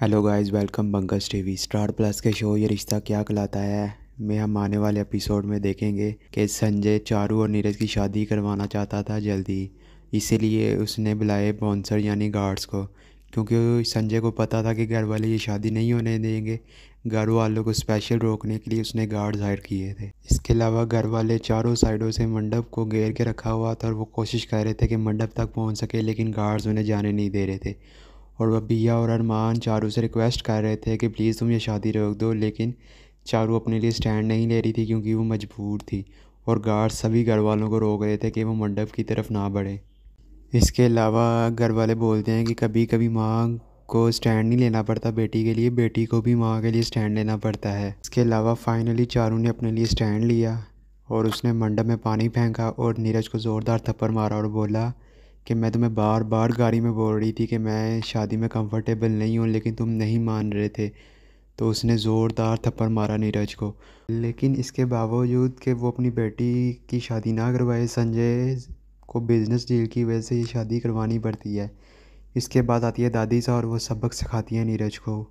hello guys welcome Pankaj TV star plus के show Yeh Rishta क्या कहलाता है मैं हम आने वाले एपिसोड में देखेंगे कि संजय चारू और नीरज की शादी करवाना चाहता था जल्दी इसीलिए उसने बुलाए बॉन्सर यानी गार्ड्स को क्योंकि संजय को पता था कि घर वाले ये शादी नहीं होने देंगे घर वालों को स्पेशल रोकने के लिए उसने गार्ड्स हायर किए थे इसके अलावा घर वाले चारों साइडों से मंडप को घेर के रखा हुआ था और वो कोशिश कर रहे थे कि मंडप तक पहुंच सके लेकिन गार्ड्स उन्हें जाने नहीं दे रहे थे और बबिया और अरमान चारू से रिक्वेस्ट कर रहे थे कि प्लीज़ तुम ये शादी रोक दो लेकिन चारू अपने लिए स्टैंड नहीं ले रही थी क्योंकि वो मजबूर थी और गार्ड सभी घर वालों को रोक रहे थे कि वो मंडप की तरफ ना बढ़े इसके अलावा घर वाले बोलते हैं कि कभी कभी माँ को स्टैंड नहीं लेना पड़ता बेटी के लिए बेटी को भी माँ के लिए स्टैंड लेना पड़ता है इसके अलावा फाइनली चारू ने अपने लिए स्टैंड लिया और उसने मंडप में पानी फेंका और नीरज को ज़ोरदार थप्पड़ मारा और बोला कि मैं तुम्हें बार बार गाड़ी में बोल रही थी कि मैं शादी में कंफर्टेबल नहीं हूँ लेकिन तुम नहीं मान रहे थे तो उसने ज़ोरदार थप्पड़ मारा नीरज को लेकिन इसके बावजूद कि वो अपनी बेटी की शादी ना करवाए संजय को बिज़नेस डील की वजह से ये शादी करवानी पड़ती है इसके बाद आती है दादी सा और वो सबक सिखाती है नीरज को